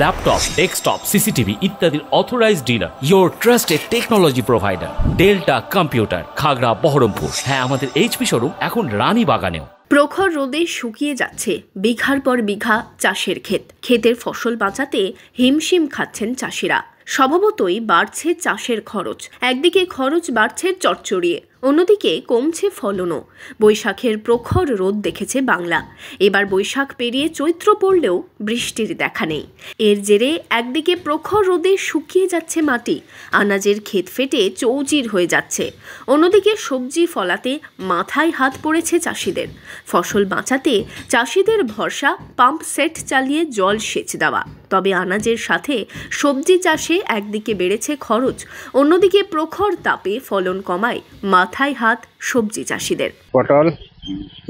laptop desktop CCTV ইত্যাদির authorise dealer your trusted technology provider Delta computer Khagra Baharampur হ্যাঁ আমাদের HP showroom এখন রানী বাগানেও প্রখর রোদে শুকিয়ে যাচ্ছে বিঘার পর বিঘা চাষের ক্ষেত ক্ষেতের ফসল বাঁচাতে হিমশিম খাচ্ছেন চাষিরা স্বভাবতই বাড়ছে চাষের খরচ একদিকে খরচ বাড়ছে চরচড়িয়ে অন্যদিকে কমছে ফলনও বৈশাখের প্রখর রোদ দেখেছে বাংলা এবার বৈশাখ পেরিয়ে চৈত্র পড়লেও বৃষ্টির দেখা নেই এর জেরে একদিকে প্রখর রোদে শুকিয়ে যাচ্ছে মাটি আনাজের ক্ষেত ফেটে চৌচির হয়ে যাচ্ছে অন্যদিকে সবজি ফলাতে মাথায় হাত পড়েছে চাষিদের ফসল বাঁচাতে চাষিদের ভরসা পাম্প সেট চালিয়ে জল সেচ দেওয়া তবে আনাজের সাথে সবজি চাষে একদিকে বেড়েছে খরচ অন্যদিকে প্রখর তাপে ফলন কমায় মাথা মাথায় হাত সবজি চাষিদের পটল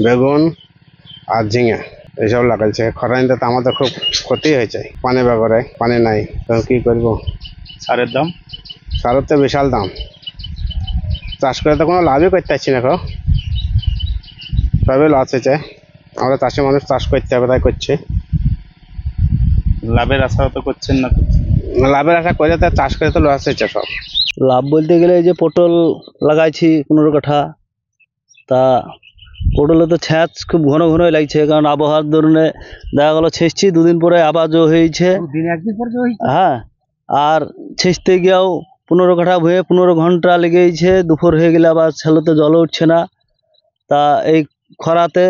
বেগুন আর ঝিঙে এসব লাগাইছে খরাইতে তো আমাদের খুব ক্ষতি হয়েছে পানি বাগরে পানি নাই তখন কী করবো সারের দাম সারের তো বিশাল দাম চাষ করে তো কোনো লাভই করতে পারছি না এখন তবে লস হয়েছে আমরা চাষি মানুষ চাষ করতে হবে তাই করছে লাভের আশা তো করছেন না লাভের আশা করে তো চাষ করে তো লস হয়েছে সব লাভ বলতে গেলে যে পটল লাগাইছি পনেরো কাঠা তা পটলে তো ছ্যাঁচ খুব ঘন ঘনই লাগছে কারণ আবহাওয়ার ধরনে দেখা গেলো ছেঁচছি দুদিন পরে আবার জো হয়েছে হ্যাঁ আর ছেঁচতে গিয়েও পনেরো কাঠা হয়ে পনেরো ঘন্টা লেগেইছে দুপুর হয়ে গেলে আবার ছেলোতে জলও উঠছে না তা এই খরাতে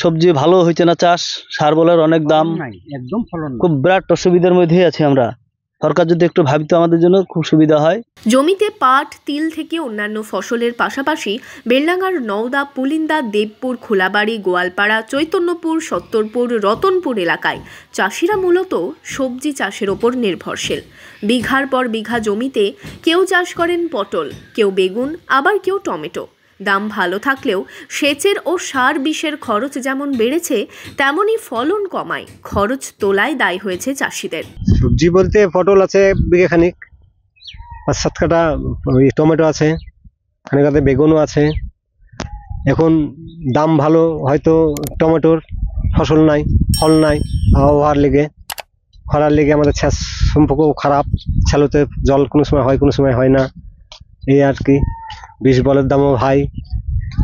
সবজি ভালো হয়েছে না চাষ সার বলার অনেক দাম একদম খুব বিরাট অসুবিধার মধ্যেই আছি আমরা সরকার যদি একটু ভাবিত আমাদের জন্য খুব সুবিধা হয় জমিতে পাট তিল থেকে অন্যান্য ফসলের পাশাপাশি বেলডাঙ্গার নওদা পুলিন্দা দেবপুর খোলাবাড়ি গোয়ালপাড়া চৈতন্যপুর সত্তরপুর রতনপুর এলাকায় চাষিরা মূলত সবজি চাষের ওপর নির্ভরশীল বিঘার পর বিঘা জমিতে কেউ চাষ করেন পটল কেউ বেগুন আবার কেউ টমেটো দাম ভালো থাকলেও সেচের ও সার বিষের খরচ যেমন বেড়েছে তেমনই ফলন কমায় খরচ তোলায় দায় হয়েছে চাষিদের সবজি বলতে পটল আছে বিঘেখানিক পাঁচ সাত কাটা টমেটো আছে খানিকাতে বেগুনও আছে এখন দাম ভালো হয়তো টমেটোর ফসল নাই ফল নাই আবহাওয়ার লেগে খরার লেগে আমাদের সম্পর্ক খারাপ ছেলোতে জল কোনো সময় হয় কোনো সময় হয় না এই আর কি বিষ বলের দামও হাই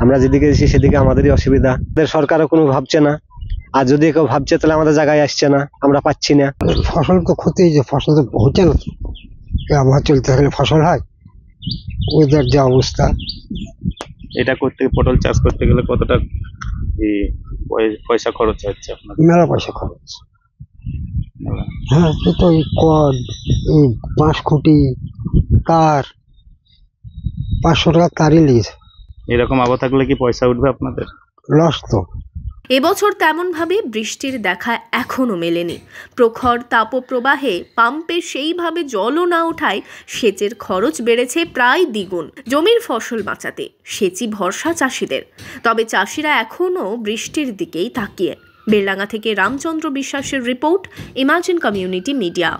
আমরা যেদিকে যাচ্ছি সেদিকে আমাদেরই অসুবিধা সরকারও কোনো ভাবছে না আর যদি কেউ ভাবছে তাহলে আমাদের জায়গায় আসছে না আমরা পাচ্ছি না ফসল তো ক্ষতি হয়েছে ফসল তো হচ্ছে না আবহাওয়া চলতে থাকলে ফসল হয় ওদের যে অবস্থা এটা করতে পটল চাষ করতে গেলে কতটা পয়সা খরচ হচ্ছে মেলা পয়সা খরচ হ্যাঁ সে তো পাঁচ বাঁশকুটি কার পাঁচশো টাকা তারই এরকম আবহাওয়া থাকলে কি পয়সা উঠবে আপনাদের লস তো এবছর তেমনভাবে বৃষ্টির দেখা এখনও মেলেনি প্রখর তাপপ্রবাহে পাম্পে সেইভাবে জলও না ওঠায় সেচের খরচ বেড়েছে প্রায় দ্বিগুণ জমির ফসল বাঁচাতে সেচি ভরসা চাষিদের তবে চাষিরা এখনও বৃষ্টির দিকেই তাকিয়ে বেরলাঙ্গা থেকে রামচন্দ্র বিশ্বাসের রিপোর্ট ইমাজিন কমিউনিটি মিডিয়া